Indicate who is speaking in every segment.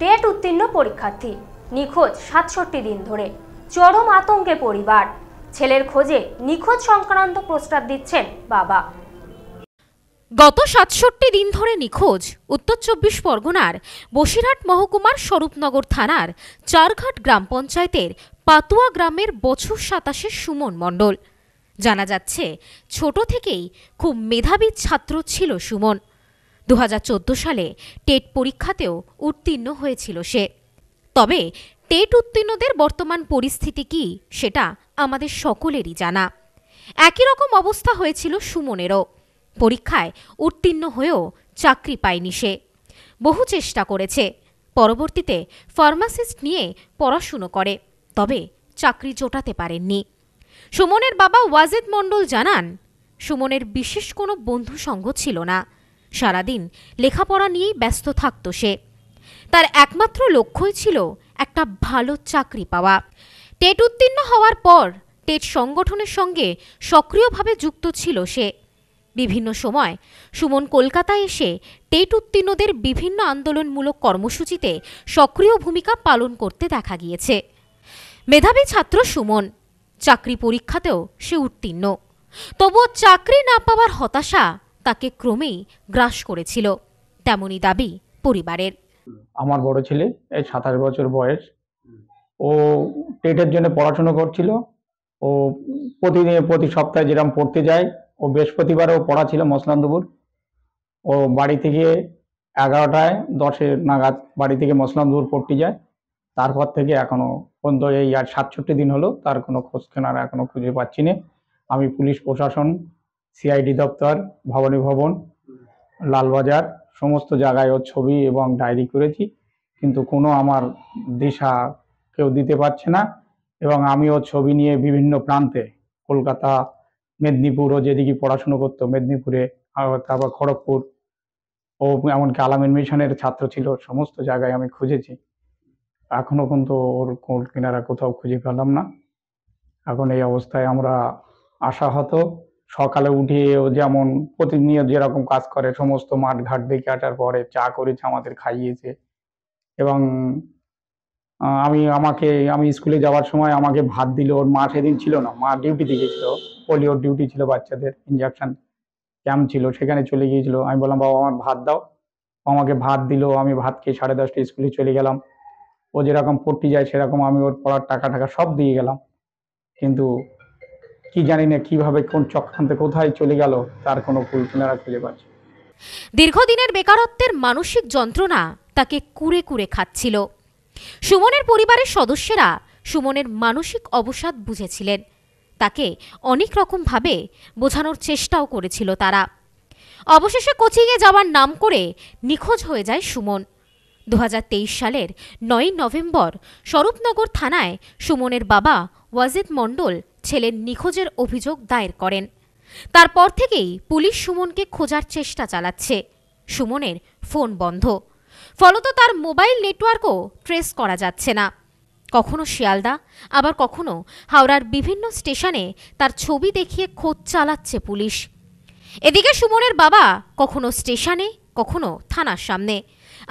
Speaker 1: TET উত্তীর্ণ পরীক্ষার্থী নিখোঁজ সাতষট্টি দিন ধরে চরম আতঙ্কে পরিবার ছেলের খোঁজে নিখোঁজ সংক্রান্ত প্রস্তাব দিচ্ছেন বাবা গত সাতষট্টি দিন ধরে নিখোঁজ উত্তর চব্বিশ পরগনার বসিরহাট মহকুমার স্বরূপনগর থানার চারঘাট গ্রাম পঞ্চায়েতের পাতুয়া গ্রামের বছর সাতাশের সুমন মণ্ডল জানা যাচ্ছে ছোট থেকেই খুব মেধাবী ছাত্র ছিল সুমন দু সালে টেট পরীক্ষাতেও উত্তীর্ণ হয়েছিল সে তবে টেট উত্তীর্ণদের বর্তমান পরিস্থিতি কি সেটা আমাদের সকলেরই জানা একই রকম অবস্থা হয়েছিল সুমনেরও পরীক্ষায় উত্তীর্ণ হয়েও চাকরি পায়নি সে বহু চেষ্টা করেছে পরবর্তীতে ফার্মাসিস্ট নিয়ে পড়াশুনো করে তবে চাকরি জোটাতে পারেননি সুমনের বাবা ওয়াজেদ মণ্ডল জানান সুমনের বিশেষ কোনো বন্ধু সঙ্গ ছিল না সারাদিন লেখাপড়া নিয়েই ব্যস্ত থাকত সে তার একমাত্র লক্ষ্যই ছিল একটা ভালো চাকরি পাওয়া টেট উত্তীর্ণ হওয়ার পর টেট সংগঠনের সঙ্গে সক্রিয়ভাবে যুক্ত ছিল সে বিভিন্ন সময় সুমন কলকাতায় এসে টেট উত্তীর্ণদের বিভিন্ন আন্দোলনমূলক কর্মসূচিতে সক্রিয় ভূমিকা পালন করতে দেখা গিয়েছে মেধাবী ছাত্র সুমন চাকরি পরীক্ষাতেও সে উত্তীর্ণ তবুও চাকরি না পাওয়ার হতাশা তাকে ক্রমেই গ্রাস করেছিল তেমনই দাবি পরিবারের
Speaker 2: আমার বড় ছেলে এই সাতাশ বছর বয়স ও টেটের জন্য পড়াশোনা করছিল ও প্রতিদিন প্রতি সপ্তাহে যেরকম পড়তে যায় ও বৃহস্পতিবারও পড়া ছিল মসলান্দপুর ও বাড়ি থেকে এগারোটায় দশের নাগাদ বাড়ি থেকে মসলান্দপুর পড়তে যায় তারপর থেকে এখনো পর্যন্ত এই আর সাতষট্টি দিন হলো তার কোনো খোঁজ কেনার এখনো খুঁজে পাচ্ছি না আমি পুলিশ প্রশাসন সিআইডি দপ্তর ভবানী ভবন লালবাজার সমস্ত জায়গায় ওর ছবি এবং ডায়েরি করেছি কিন্তু কোনো আমার দিশা কেউ দিতে পারছে না এবং আমি ওর ছবি নিয়ে বিভিন্ন প্রান্তে কলকাতা মেদিনীপুর ও যেদিকে পড়াশুনো করত মেদিনীপুরে তারপর খড়গপুর ও এমনকি আলামিন মিশনের ছাত্র ছিল সমস্ত জায়গায় আমি খুঁজেছি এখনও কিন্তু ওর কোল কিনারা কোথাও খুঁজে পেলাম না এখন এই অবস্থায় আমরা আশাহত সকালে উঠে ও যেমন প্রতিনিয়ত যেরকম কাজ করে সমস্ত মাঠ ঘাট দেখে আসার পরে চা করেছে আমাদের খাইয়েছে এবং আমি আমাকে আমি স্কুলে যাওয়ার সময় আমাকে ভাত দিল ওর মা সেদিন ছিল না মা ডিউটিতে গেছিল পোলিওর ডিউটি ছিল বাচ্চাদের ইঞ্জেকশন ক্যাম্প ছিল সেখানে চলে গিয়েছিল আমি বললাম বাবা আমার ভাত দাও আমাকে ভাত দিল আমি ভাত খেয়ে সাড়ে দশটা স্কুলে চলে গেলাম ও যেরকম পড়তে যায় সেরকম আমি ওর পড়ার টাকা টাকা সব দিয়ে গেলাম কিন্তু কি জানি না কিভাবে কোন চক্রান্ত কোথায় চলে গেল তার কোনো কুল খুঁজে পাচ্ছে
Speaker 1: দীর্ঘদিনের বেকারত্বের মানসিক যন্ত্রণা তাকে কুরে কুরে খাচ্ছিল সুমনের পরিবারের সদস্যরা সুমনের মানসিক অবসাদ বুঝেছিলেন তাকে অনেক রকমভাবে বোঝানোর চেষ্টাও করেছিল তারা অবশেষে কোচিংয়ে যাওয়ার নাম করে নিখোঁজ হয়ে যায় সুমন দু সালের নয় নভেম্বর স্বরূপনগর থানায় সুমনের বাবা ওয়াজিদ মণ্ডল ছেলের নিখোঁজের অভিযোগ দায়ের করেন তারপর থেকেই পুলিশ সুমনকে খোঁজার চেষ্টা চালাচ্ছে সুমনের ফোন বন্ধ ফলত তার মোবাইল নেটওয়ার্কও ট্রেস করা যাচ্ছে না কখনো শিয়ালদা আবার কখনো হাওড়ার বিভিন্ন স্টেশনে তার ছবি দেখিয়ে খোঁজ চালাচ্ছে পুলিশ এদিকে সুমনের বাবা কখনো স্টেশনে কখনো থানার সামনে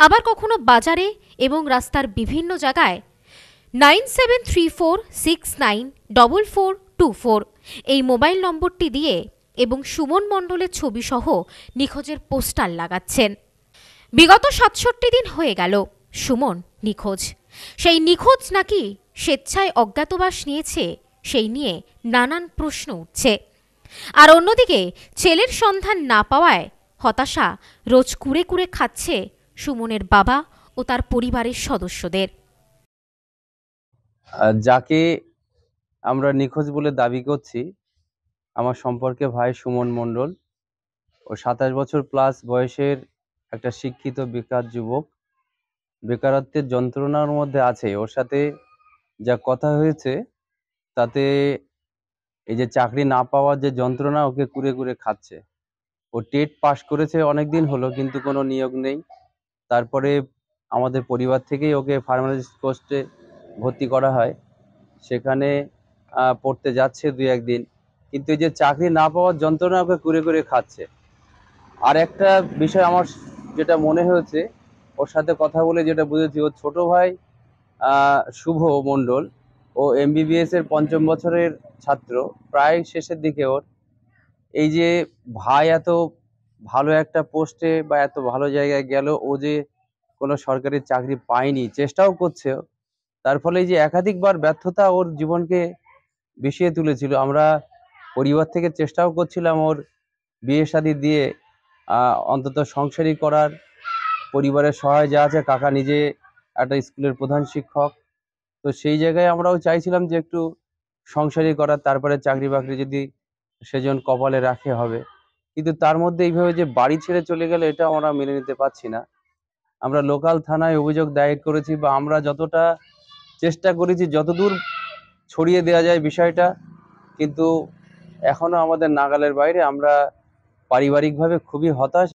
Speaker 1: আবার কখনো বাজারে এবং রাস্তার বিভিন্ন জায়গায় nine seven three four six nine double four two four এই মোবাইল নম্বরটি দিয়ে এবং সুমন মণ্ডলের ছবিসহ নিখোঁজের পোস্টার লাগাচ্ছেন বিগত সাতষট্টি দিন হয়ে গেল সুমন নিখোঁজ সেই নিখোঁজ নাকি স্বেচ্ছায় অজ্ঞাতবাস নিয়েছে সেই নিয়ে নানান প্রশ্ন উঠছে আর অন্যদিকে ছেলের সন্ধান না পাওয়ায় হতাশা রোজ কুড়ে কুড়ে খাচ্ছে সুমনের বাবা ও তার পরিবারের সদস্যদের
Speaker 3: যাকে আমরা নিখোঁজ বলে দাবি করছি আমার সম্পর্কে ভাই সুমন মণ্ডল ও সাতাশ বছর প্লাস বয়সের একটা শিক্ষিত বেকার যুবক বেকারত্বের যন্ত্রণার মধ্যে আছে ওর সাথে যা কথা হয়েছে তাতে এই যে চাকরি না পাওয়ার যে যন্ত্রণা ওকে কুরে কুরে খাচ্ছে ও টেট পাস করেছে অনেক দিন হলো কিন্তু কোনো নিয়োগ নেই তারপরে আমাদের পরিবার থেকেই ওকে ফার্মাসিস্ট কোর্সে ভর্তি করা হয় সেখানে পড়তে যাচ্ছে দুই একদিন কিন্তু এই যে চাকরি না পাওয়ার যন্ত্রণা ওকে কুরে কুরে খাচ্ছে আর একটা বিষয় আমার যেটা মনে হয়েছে ওর সাথে কথা বলে যেটা বুঝেছি ওর ছোট ভাই শুভ মণ্ডল ও এমবিবিএস এর পঞ্চম বছরের ছাত্র প্রায় শেষের দিকে ওর এই যে ভাই এত ভালো একটা পোস্টে বা এত ভালো জায়গায় গেল ও যে কোনো সরকারি চাকরি পায়নি চেষ্টাও করছে তার ফলে যে একাধিকবার ব্যর্থতা ওর জীবনকে বিষিয়ে তুলেছিল আমরা পরিবার থেকে চেষ্টাও করছিলাম ওর বিয়ে শাদি দিয়ে অন্তত সংসারই করার পরিবারের সহায় যা আছে কাকা নিজে একটা স্কুলের প্রধান শিক্ষক তো সেই জায়গায় আমরাও চাইছিলাম যে একটু সংসারই করার তারপরে চাকরি বাকরি যদি সেজন কপালে রাখে হবে কিন্তু তার মধ্যে এইভাবে যে বাড়ি ছেড়ে চলে গেলে এটা আমরা মেনে নিতে পারছি না আমরা লোকাল থানায় অভিযোগ দায়ের করেছি বা আমরা যতটা চেষ্টা করেছি যতদূর ছড়িয়ে দেওয়া যায় বিষয়টা কিন্তু এখনও আমাদের নাগালের বাইরে আমরা পারিবারিকভাবে খুবই হতাশ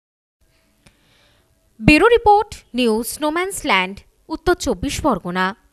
Speaker 1: ব্যুরো রিপোর্ট নিউজ স্নোম্যান্স ল্যান্ড উত্তর চব্বিশ পরগনা